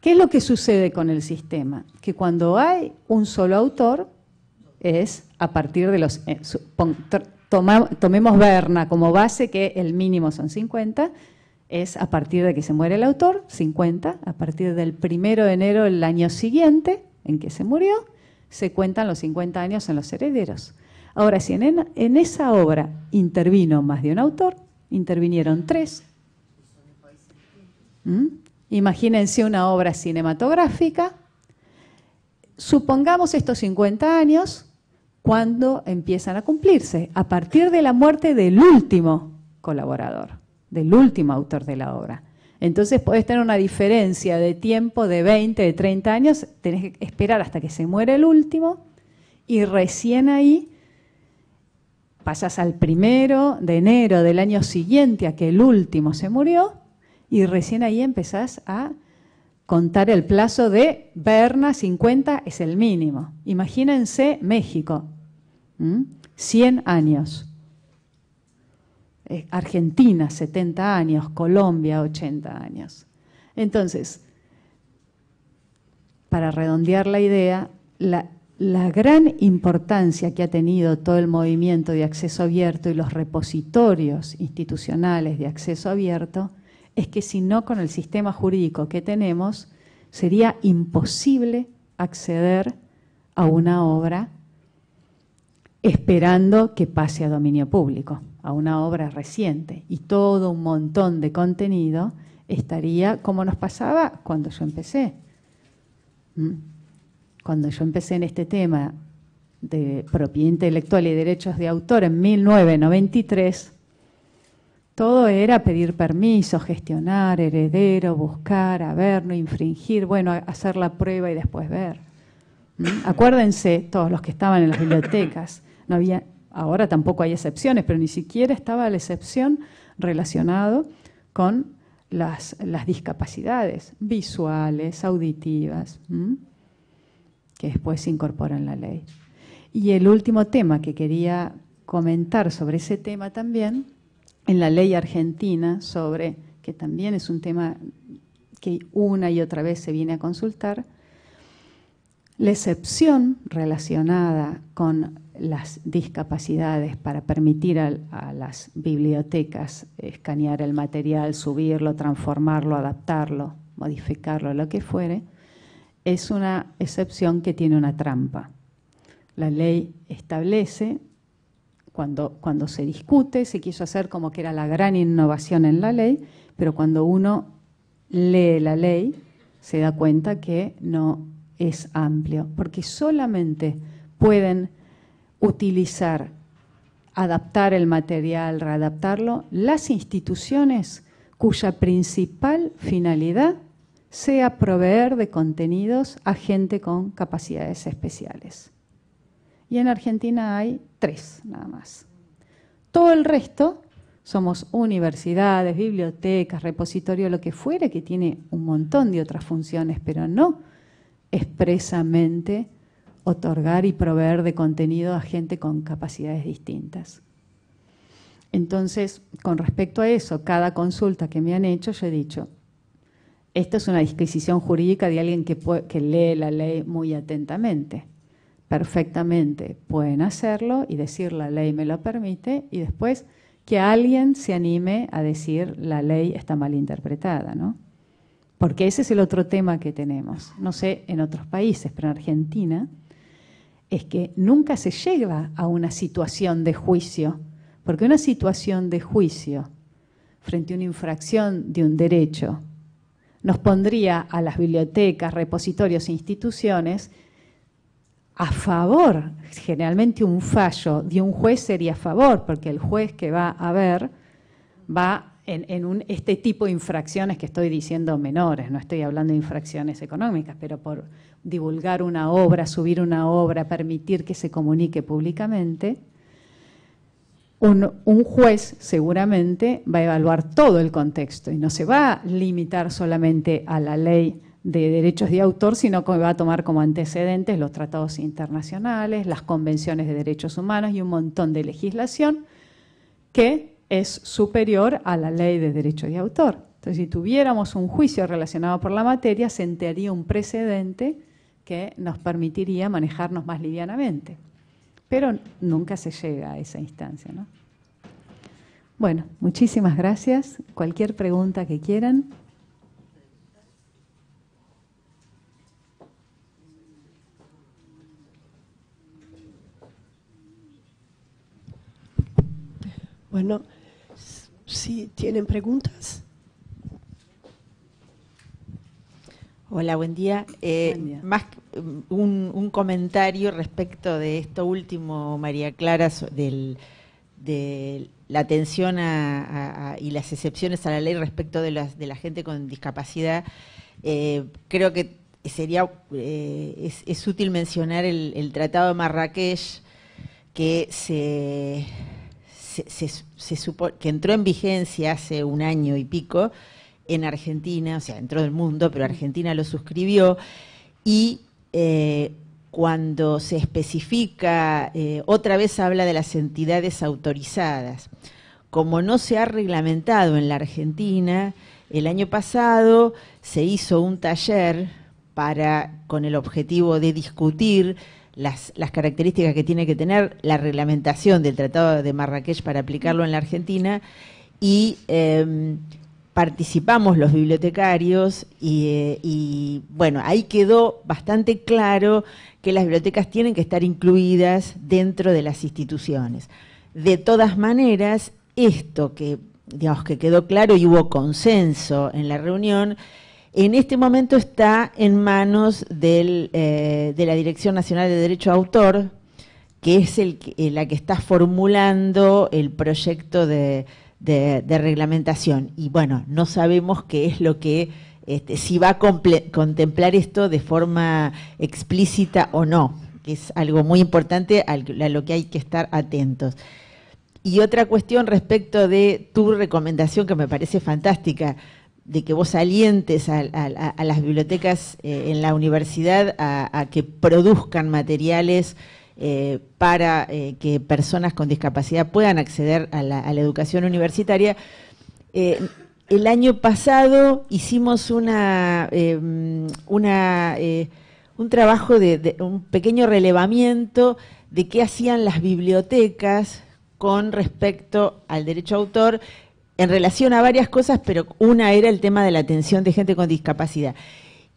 A: ¿Qué es lo que sucede con el sistema? Que cuando hay un solo autor, es a partir de los... Eh, tomemos Berna como base que el mínimo son 50, es a partir de que se muere el autor, 50, a partir del primero de enero del año siguiente en que se murió, se cuentan los 50 años en los herederos. Ahora, si en, esa obra intervino más de un autor, intervinieron tres. ¿Mm? Imagínense una obra cinematográfica. Supongamos estos 50 años cuando empiezan a cumplirse, a partir de la muerte del último colaborador del último autor de la obra. Entonces podés tener una diferencia de tiempo de 20, de 30 años, tenés que esperar hasta que se muera el último y recién ahí pasas al primero de enero del año siguiente a que el último se murió y recién ahí empezás a contar el plazo de Berna 50 es el mínimo. Imagínense México, 100 años. Eh, Argentina 70 años, Colombia 80 años. Entonces, para redondear la idea, la gran importancia que ha tenido todo el movimiento de acceso abierto y los repositorios institucionales de acceso abierto es que si no con el sistema jurídico que tenemos sería imposible acceder a una obra esperando que pase a dominio público a una obra reciente y todo un montón de contenido estaría como nos pasaba cuando yo empecé. ¿Mm? Cuando yo empecé en este tema de propiedad intelectual y derechos de autor en 1993, todo era pedir permiso, gestionar, heredero, buscar, no infringir, bueno, hacer la prueba y después ver. ¿Mm? Acuérdense, todos los que estaban en las bibliotecas, no había ahora tampoco hay excepciones, pero ni siquiera estaba la excepción relacionado con las, discapacidades visuales, auditivas, que después se incorporan en la ley. Y el último tema que quería comentar sobre ese tema también, en la ley argentina sobre, que también es un tema que una y otra vez se viene a consultar, la excepción relacionada con las discapacidades para permitir a, las bibliotecas escanear el material, subirlo, transformarlo, adaptarlo, modificarlo, lo que fuere, es una excepción que tiene una trampa. La ley establece, cuando, cuando se discute, se quiso hacer como que era la gran innovación en la ley, pero cuando uno lee la ley se da cuenta que no es amplio, porque solamente pueden utilizar, adaptar el material, readaptarlo, las instituciones cuya principal finalidad sea proveer de contenidos a gente con capacidades especiales. Y en Argentina hay tres nada más. Todo el resto somos universidades, bibliotecas, repositorios, lo que fuera, que tiene un montón de otras funciones, pero no expresamente otorgar y proveer de contenido a gente con capacidades distintas. Entonces, con respecto a eso, cada consulta que me han hecho, yo he dicho, esto es una disquisición jurídica de alguien que, que lee la ley muy atentamente. Perfectamente pueden hacerlo y decir la ley me lo permite y después que alguien se anime a decir la ley está mal interpretada, ¿no? Porque ese es el otro tema que tenemos. No sé en otros países, pero en Argentina es que nunca se llega a una situación de juicio, porque una situación de juicio frente a una infracción de un derecho nos pondría a las bibliotecas, repositorios e instituciones a favor. Generalmente un fallo de un juez sería a favor, porque el juez que va a ver va en, este tipo de infracciones que estoy diciendo menores, no estoy hablando de infracciones económicas, pero por divulgar una obra, subir una obra, permitir que se comunique públicamente, un, juez seguramente va a evaluar todo el contexto y no se va a limitar solamente a la ley de derechos de autor, sino que va a tomar como antecedentes los tratados internacionales, las convenciones de derechos humanos y un montón de legislación que es superior a la ley de derecho de autor. Entonces, si tuviéramos un juicio relacionado por la materia, sentaría un precedente que nos permitiría manejarnos más livianamente. Pero nunca se llega a esa instancia. Bueno, muchísimas gracias. Cualquier pregunta que quieran.
B: Bueno. Si ¿tienen preguntas? Hola, buen día. Eh, más um, un, comentario respecto de esto último, María Clara, de la atención a, y las excepciones a la ley respecto de, de la gente con discapacidad. Eh, creo que sería eh, es, útil mencionar el Tratado de Marrakech que se se, que entró en vigencia hace un año y pico en Argentina, o sea, entró del mundo, pero Argentina lo suscribió y eh, cuando se especifica, eh, otra vez habla de las entidades autorizadas. Como no se ha reglamentado en la Argentina, el año pasado se hizo un taller para, con el objetivo de discutir las, características que tiene que tener la reglamentación del Tratado de Marrakech para aplicarlo en la Argentina y em, participamos los bibliotecarios y, eh, y, bueno, ahí quedó bastante claro que las bibliotecas tienen que estar incluidas dentro de las instituciones. De todas maneras, esto que digamos que quedó claro y hubo consenso en la reunión en este momento está en manos eh, de la Dirección Nacional de Derecho de Autor, que es el, eh, la que está formulando el proyecto de, reglamentación. Y bueno, no sabemos qué es lo que, este, si va a contemplar esto de forma explícita o no, que es algo muy importante a lo que hay que estar atentos. Y otra cuestión respecto de tu recomendación que me parece fantástica, de que vos alientes a, las bibliotecas eh, en la universidad a, que produzcan materiales eh, para eh, que personas con discapacidad puedan acceder a la, educación universitaria. el año pasado hicimos una, em, un trabajo de, un pequeño relevamiento de qué hacían las bibliotecas con respecto al derecho a autor en relación a varias cosas, pero una era el tema de la atención de gente con discapacidad.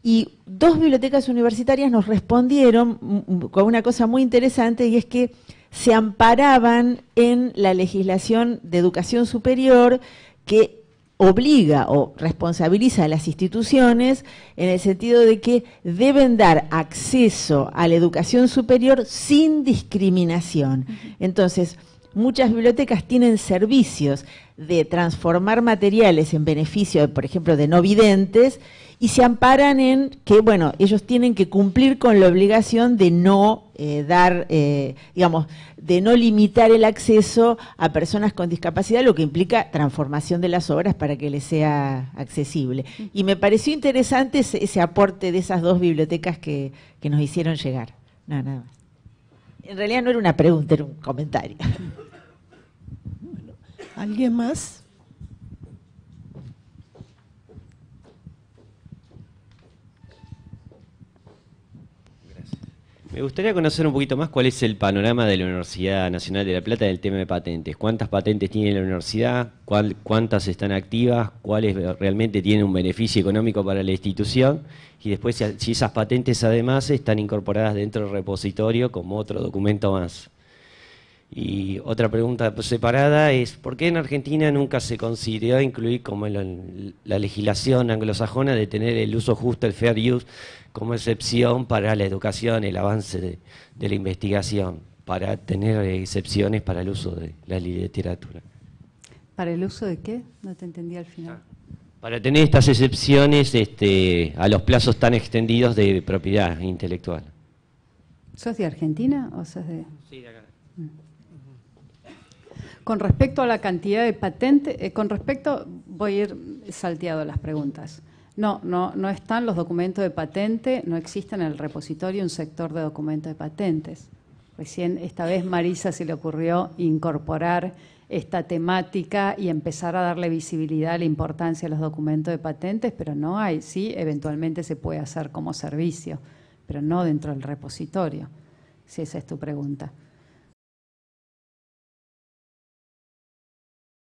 B: Y dos bibliotecas universitarias nos respondieron mm, mm, con una cosa muy interesante y es que se amparaban en la legislación de educación superior que obliga o responsabiliza a las instituciones en el sentido de que deben dar acceso a la educación superior sin discriminación. Entonces, muchas bibliotecas tienen servicios de transformar materiales en beneficio, por ejemplo, de no videntes, y se amparan en que, bueno, ellos tienen que cumplir con la obligación de no eh, dar, eh, digamos, de no limitar el acceso a personas con discapacidad, lo que implica transformación de las obras para que les sea accesible. Y me pareció interesante ese, aporte de esas dos bibliotecas que, nos hicieron llegar. nada En realidad no era una pregunta, era un comentario. (laughs) ¿Alguien más?
C: Me gustaría conocer un poquito más cuál es el panorama de la Universidad Nacional de La Plata del tema de patentes. ¿Cuántas patentes tiene la universidad? ¿Cuántas están activas? ¿Cuáles realmente tienen un beneficio económico para la institución? Y después si esas patentes además están incorporadas dentro del repositorio como otro documento más. Y otra pregunta separada es, ¿por qué en Argentina nunca se consideró incluir como en la, legislación anglosajona de tener el uso justo, el fair use, como excepción para la educación, el avance de, la investigación, para tener excepciones para el uso de la literatura?
A: ¿Para el uso de qué? No te entendí al final.
C: Para tener estas excepciones este, a los plazos tan extendidos de propiedad intelectual.
A: ¿Sos de Argentina o sos de...? Sí, de con respecto a la cantidad de patentes, eh, con respecto, voy a ir salteado las preguntas. No, no, no están los documentos de patente, no existe en el repositorio un sector de documentos de patentes. Recién esta vez Marisa se le ocurrió incorporar esta temática y empezar a darle visibilidad a la importancia de los documentos de patentes, pero no hay, sí, eventualmente se puede hacer como servicio, pero no dentro del repositorio,
C: si esa es tu pregunta.